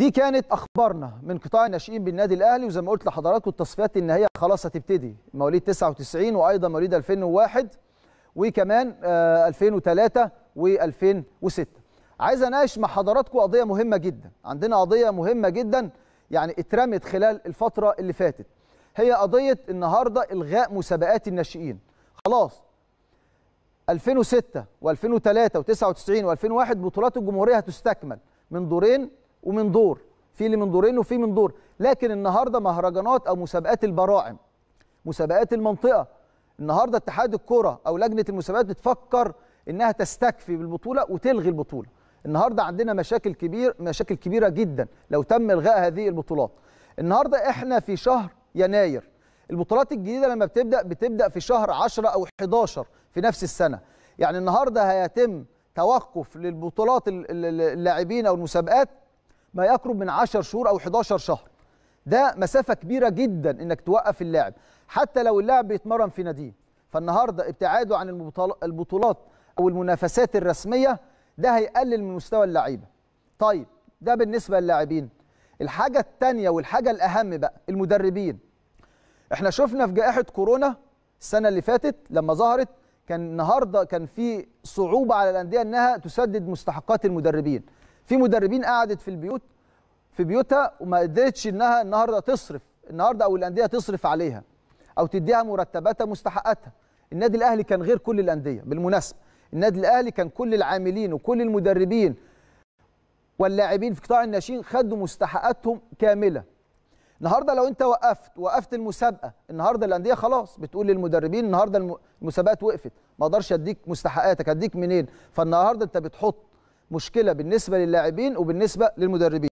دي كانت اخبارنا من قطاع الناشئين بالنادي الاهلي وزي ما قلت لحضراتكم التصفيات النهائيه خلاص هتبتدي مواليد 99 وايضا مواليد 2001 وكمان 2003 آه، و2006 عايز اناقش مع حضراتكم قضيه مهمه جدا عندنا قضيه مهمه جدا يعني اترمت خلال الفتره اللي فاتت هي قضيه النهارده الغاء مسابقات الناشئين خلاص 2006 و2003 و99 و2001 بطولات الجمهوريه هتستكمل من دورين ومن دور في اللي من دورين وفي من دور لكن النهارده مهرجانات او مسابقات البراعم مسابقات المنطقه النهارده اتحاد الكره او لجنه المسابقات بتفكر انها تستكفي بالبطوله وتلغي البطوله النهارده عندنا مشاكل كبير مشاكل كبيره جدا لو تم الغاء هذه البطولات النهارده احنا في شهر يناير البطولات الجديده لما بتبدا بتبدا في شهر 10 او 11 في نفس السنه يعني النهارده هيتم توقف للبطولات اللاعبين او المسابقات ما يقرب من 10 شهور او 11 شهر ده مسافه كبيره جدا انك توقف اللاعب حتى لو اللاعب بيتمرن في ناديه فالنهارده ابتعاده عن البطولات او المنافسات الرسميه ده هيقلل من مستوى اللعيبه طيب ده بالنسبه للاعبين الحاجه الثانيه والحاجه الاهم بقى المدربين احنا شفنا في جائحه كورونا السنه اللي فاتت لما ظهرت كان النهارده كان في صعوبه على الانديه انها تسدد مستحقات المدربين في مدربين قعدت في البيوت في بيوتها وما قدرتش انها النهارده تصرف النهارده او الانديه تصرف عليها او تديها مرتباتها مستحقاتها النادي الاهلي كان غير كل الانديه بالمناسبه النادي الاهلي كان كل العاملين وكل المدربين واللاعبين في قطاع الناشئين خدوا مستحقاتهم كامله النهارده لو انت وقفت وقفت المسابقه النهارده الانديه خلاص بتقول للمدربين النهارده المسابقات وقفت ما اقدرش اديك مستحقاتك اديك منين فالنهارده انت بتحط مشكله بالنسبه للاعبين وبالنسبه للمدربين